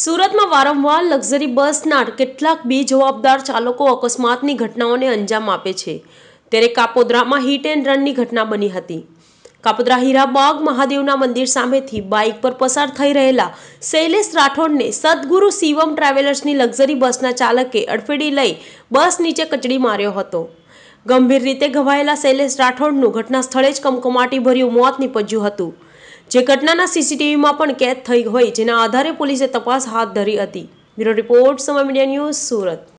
સુરતમાં વારંવાર લક્ઝરી બસના કેટલાક બેજવાબદાર ચાલકો અકસ્માતની ઘટનાઓને અંજામ આપે છે ત્યારે કાપોદ્રામાં હિટ એન્ડ રનની ઘટના બની હતી કાપોદ્રા હીરાબાગ મહાદેવના મંદિર સામેથી બાઇક પર પસાર થઈ રહેલા શૈલેષ રાઠોડને સદગુરુ શિવમ ટ્રાવેલર્સની લક્ઝરી બસના ચાલકે અડફેડી લઈ બસ નીચે કચડી માર્યો હતો ગંભીર રીતે ઘવાયેલા શૈલેષ રાઠોડનું ઘટના સ્થળે જ કમકમાટીભર્યું મોત નીપજ્યું હતું જે ઘટનાના સીસીટીવીમાં પણ કેદ થઈ હોય જેના આધારે પોલીસે તપાસ હાથ ધરી હતી બ્યુરો રિપોર્ટ સમય મીડિયા ન્યૂઝ સુરત